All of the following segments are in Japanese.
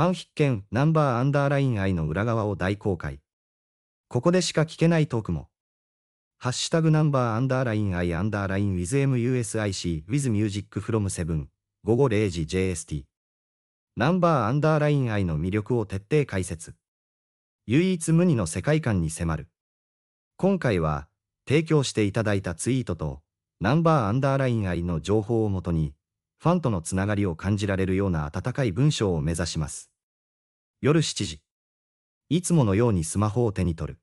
ファン必見ナンバーアンダーライン愛の裏側を大公開。ここでしか聞けないトークも。ハッシュタグナンバーアンダーライン愛アンダーライン withmusic withmusic from 7午後0時 JST。ナンバーアンダーライン愛の魅力を徹底解説。唯一無二の世界観に迫る。今回は、提供していただいたツイートと、ナンバーアンダーライン愛の情報をもとに、ファンとのつながりを感じられるような温かい文章を目指します。夜7時。いつものようにスマホを手に取る。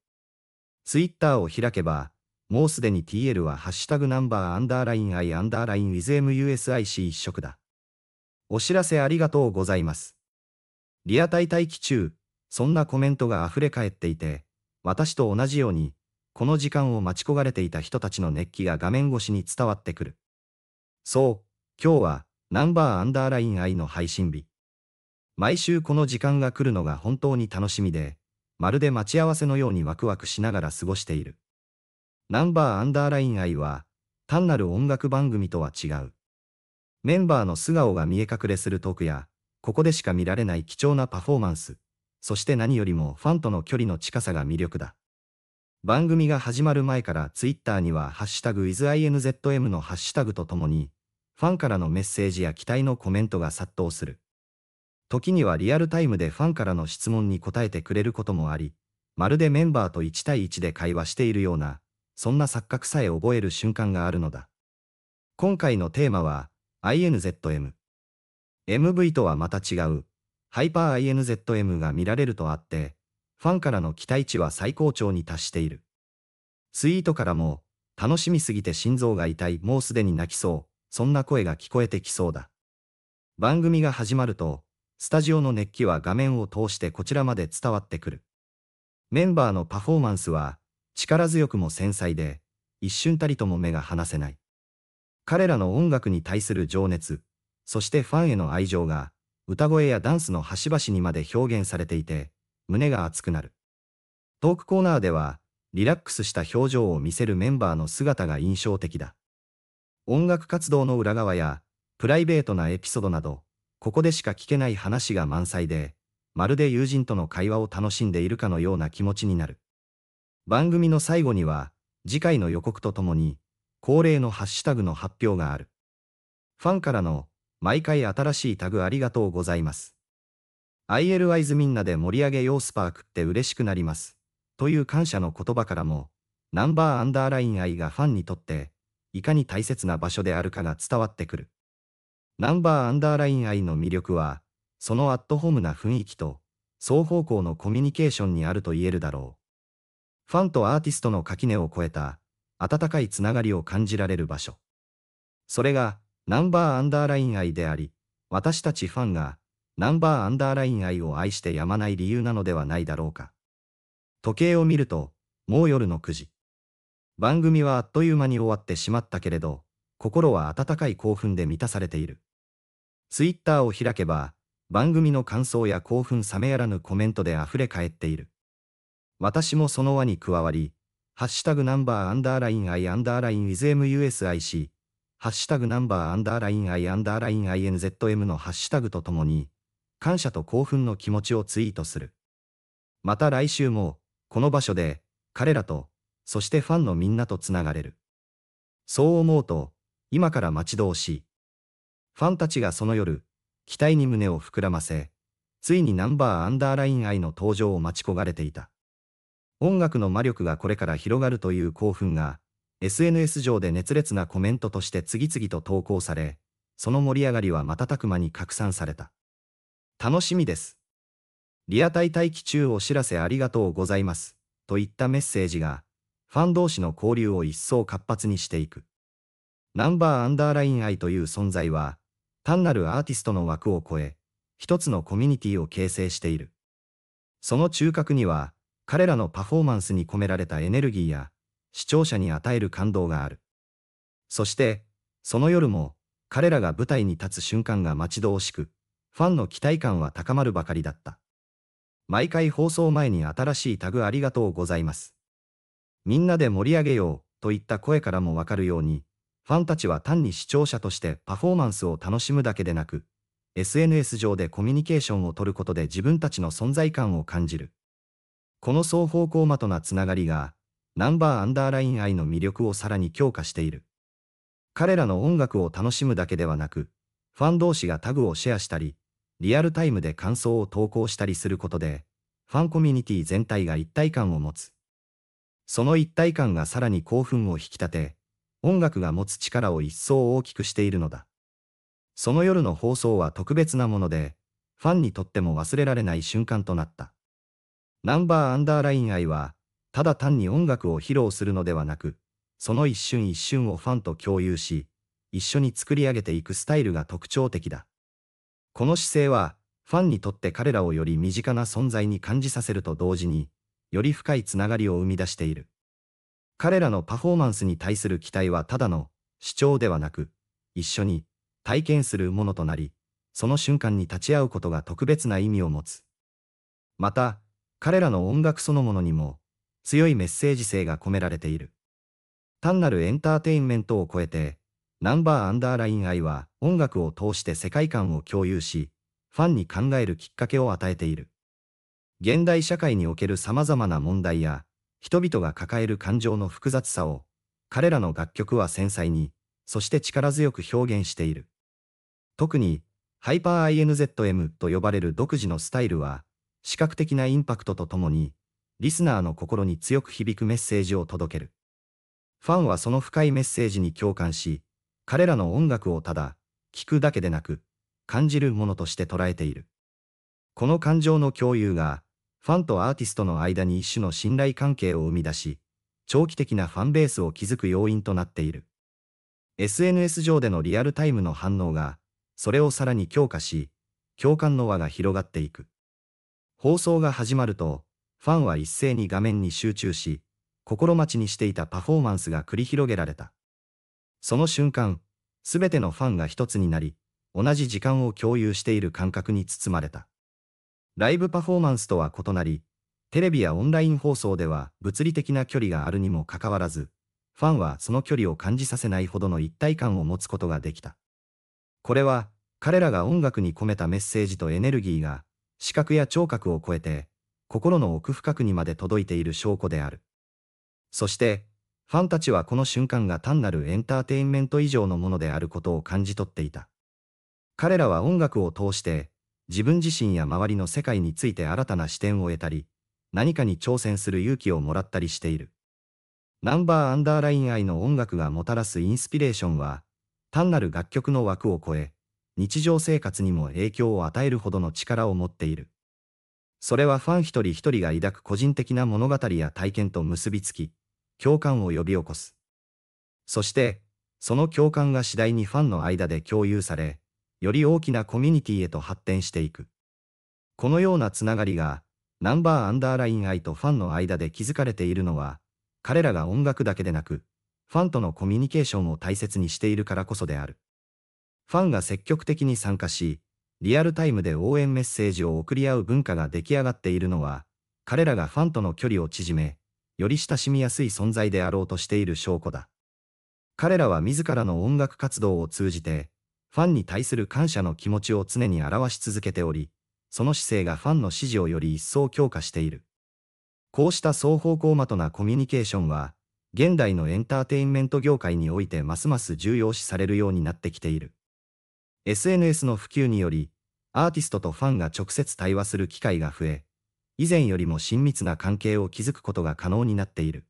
ツイッターを開けば、もうすでに TL はハッシュタグナンバーアンダーライン I アンダーライン WithMUSIC 一色だ。お知らせありがとうございます。リアタイ待機中、そんなコメントが溢れ返っていて、私と同じように、この時間を待ち焦がれていた人たちの熱気が画面越しに伝わってくる。そう、今日は、ナンバーアンダーライン I の配信日。毎週この時間が来るのが本当に楽しみで、まるで待ち合わせのようにワクワクしながら過ごしている。ナンバーアンダーライン愛は、単なる音楽番組とは違う。メンバーの素顔が見え隠れするトークや、ここでしか見られない貴重なパフォーマンス、そして何よりもファンとの距離の近さが魅力だ。番組が始まる前からツイッターにはハッシュタグ i s i n z m のハッシュタグとともに、ファンからのメッセージや期待のコメントが殺到する。時にはリアルタイムでファンからの質問に答えてくれることもあり、まるでメンバーと1対1で会話しているような、そんな錯覚さえ覚える瞬間があるのだ。今回のテーマは、INZM。MV とはまた違う、ハイパー INZM が見られるとあって、ファンからの期待値は最高潮に達している。ツイートからも、楽しみすぎて心臓が痛い、もうすでに泣きそう、そんな声が聞こえてきそうだ。番組が始まると、スタジオの熱気は画面を通してこちらまで伝わってくる。メンバーのパフォーマンスは力強くも繊細で、一瞬たりとも目が離せない。彼らの音楽に対する情熱、そしてファンへの愛情が、歌声やダンスの端々にまで表現されていて、胸が熱くなる。トークコーナーでは、リラックスした表情を見せるメンバーの姿が印象的だ。音楽活動の裏側や、プライベートなエピソードなど、ここでしか聞けない話が満載で、まるで友人との会話を楽しんでいるかのような気持ちになる。番組の最後には、次回の予告とともに、恒例のハッシュタグの発表がある。ファンからの、毎回新しいタグありがとうございます。ILI ズみんなで盛り上げようスパークって嬉しくなります。という感謝の言葉からも、ナンバーアンダーライン愛がファンにとって、いかに大切な場所であるかが伝わってくる。ナンバーアンダーライン愛の魅力は、そのアットホームな雰囲気と、双方向のコミュニケーションにあると言えるだろう。ファンとアーティストの垣根を越えた、温かいつながりを感じられる場所。それが、ナンバーアンダーライン愛であり、私たちファンが、ナンバーアンダーライン愛を愛してやまない理由なのではないだろうか。時計を見ると、もう夜の9時。番組はあっという間に終わってしまったけれど、心は温かい興奮で満たされている。ツイッターを開けば、番組の感想や興奮冷めやらぬコメントで溢れ返っている。私もその輪に加わり、ハッシュタグナンバーアンダーライン I アンダーライン w i t m u s i c ハッシュタグナンバーアンダーライン I アンダーライン INZM のハッシュタグとともに、感謝と興奮の気持ちをツイートする。また来週も、この場所で、彼らと、そしてファンのみんなとつながれる。そう思うと、今から待ち遠しい。ファンたちがその夜、期待に胸を膨らませ、ついにナンバーアンダーライン愛の登場を待ち焦がれていた。音楽の魔力がこれから広がるという興奮が、SNS 上で熱烈なコメントとして次々と投稿され、その盛り上がりは瞬く間に拡散された。楽しみです。リアタイ待機中お知らせありがとうございます。といったメッセージが、ファン同士の交流を一層活発にしていく。ナンバーアンダーライン愛という存在は、単なるアーティストの枠を超え、一つのコミュニティを形成している。その中核には、彼らのパフォーマンスに込められたエネルギーや、視聴者に与える感動がある。そして、その夜も、彼らが舞台に立つ瞬間が待ち遠しく、ファンの期待感は高まるばかりだった。毎回放送前に新しいタグありがとうございます。みんなで盛り上げようといった声からもわかるように、ファンたちは単に視聴者としてパフォーマンスを楽しむだけでなく、SNS 上でコミュニケーションをとることで自分たちの存在感を感じる。この双方向的なつながりが、ナンバーアンダーライン愛の魅力をさらに強化している。彼らの音楽を楽しむだけではなく、ファン同士がタグをシェアしたり、リアルタイムで感想を投稿したりすることで、ファンコミュニティ全体が一体感を持つ。その一体感がさらに興奮を引き立て、音楽が持つ力を一層大きくしているのだ。その夜の放送は特別なもので、ファンにとっても忘れられない瞬間となった。ナンバーアンダーライン愛は、ただ単に音楽を披露するのではなく、その一瞬一瞬をファンと共有し、一緒に作り上げていくスタイルが特徴的だ。この姿勢は、ファンにとって彼らをより身近な存在に感じさせると同時に、より深いつながりを生み出している。彼らのパフォーマンスに対する期待はただの主張ではなく、一緒に体験するものとなり、その瞬間に立ち会うことが特別な意味を持つ。また、彼らの音楽そのものにも、強いメッセージ性が込められている。単なるエンターテインメントを超えて、ナンバーアンダーライン愛は音楽を通して世界観を共有し、ファンに考えるきっかけを与えている。現代社会における様々な問題や、人々が抱える感情の複雑さを、彼らの楽曲は繊細に、そして力強く表現している。特に、ハイパー INZM と呼ばれる独自のスタイルは、視覚的なインパクトとともに、リスナーの心に強く響くメッセージを届ける。ファンはその深いメッセージに共感し、彼らの音楽をただ、聴くだけでなく、感じるものとして捉えている。この感情の共有が、ファンとアーティストの間に一種の信頼関係を生み出し、長期的なファンベースを築く要因となっている。SNS 上でのリアルタイムの反応が、それをさらに強化し、共感の輪が広がっていく。放送が始まると、ファンは一斉に画面に集中し、心待ちにしていたパフォーマンスが繰り広げられた。その瞬間、すべてのファンが一つになり、同じ時間を共有している感覚に包まれた。ライブパフォーマンスとは異なり、テレビやオンライン放送では物理的な距離があるにもかかわらず、ファンはその距離を感じさせないほどの一体感を持つことができた。これは、彼らが音楽に込めたメッセージとエネルギーが、視覚や聴覚を超えて、心の奥深くにまで届いている証拠である。そして、ファンたちはこの瞬間が単なるエンターテインメント以上のものであることを感じ取っていた。彼らは音楽を通して、自分自身や周りの世界について新たな視点を得たり、何かに挑戦する勇気をもらったりしている。ナンバーアンダーライン愛の音楽がもたらすインスピレーションは、単なる楽曲の枠を超え、日常生活にも影響を与えるほどの力を持っている。それはファン一人一人が抱く個人的な物語や体験と結びつき、共感を呼び起こす。そして、その共感が次第にファンの間で共有され、より大きなコミュニティへと発展していく。このようなつながりが、ナンバーアンダーライン愛とファンの間で築かれているのは、彼らが音楽だけでなく、ファンとのコミュニケーションを大切にしているからこそである。ファンが積極的に参加し、リアルタイムで応援メッセージを送り合う文化が出来上がっているのは、彼らがファンとの距離を縮め、より親しみやすい存在であろうとしている証拠だ。彼らは自らの音楽活動を通じて、ファンに対する感謝の気持ちを常に表し続けており、その姿勢がファンの支持をより一層強化している。こうした双方向まとなコミュニケーションは、現代のエンターテインメント業界においてますます重要視されるようになってきている。SNS の普及により、アーティストとファンが直接対話する機会が増え、以前よりも親密な関係を築くことが可能になっている。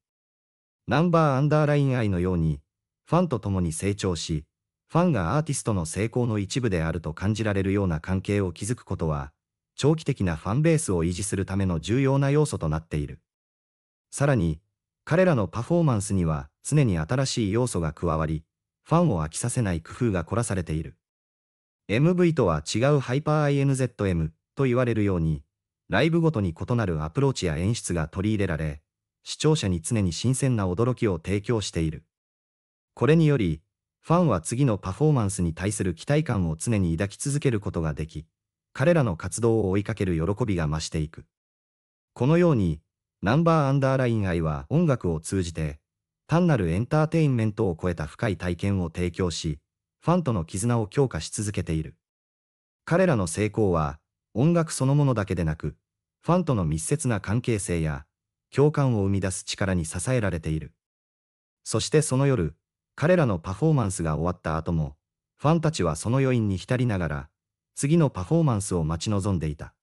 ナンバーアンダーライン愛のように、ファンと共に成長し、ファンがアーティストの成功の一部であると感じられるような関係を築くことは、長期的なファンベースを維持するための重要な要素となっている。さらに、彼らのパフォーマンスには常に新しい要素が加わり、ファンを飽きさせない工夫が凝らされている。MV とは違うハイパー INZM と言われるように、ライブごとに異なるアプローチや演出が取り入れられ、視聴者に常に新鮮な驚きを提供している。これにより、ファンは次のパフォーマンスに対する期待感を常に抱き続けることができ、彼らの活動を追いかける喜びが増していく。このように、ナンバーアンダーライン愛は音楽を通じて、単なるエンターテインメントを超えた深い体験を提供し、ファンとの絆を強化し続けている。彼らの成功は、音楽そのものだけでなく、ファンとの密接な関係性や、共感を生み出す力に支えられている。そしてその夜、彼らのパフォーマンスが終わった後も、ファンたちはその余韻に浸りながら、次のパフォーマンスを待ち望んでいた。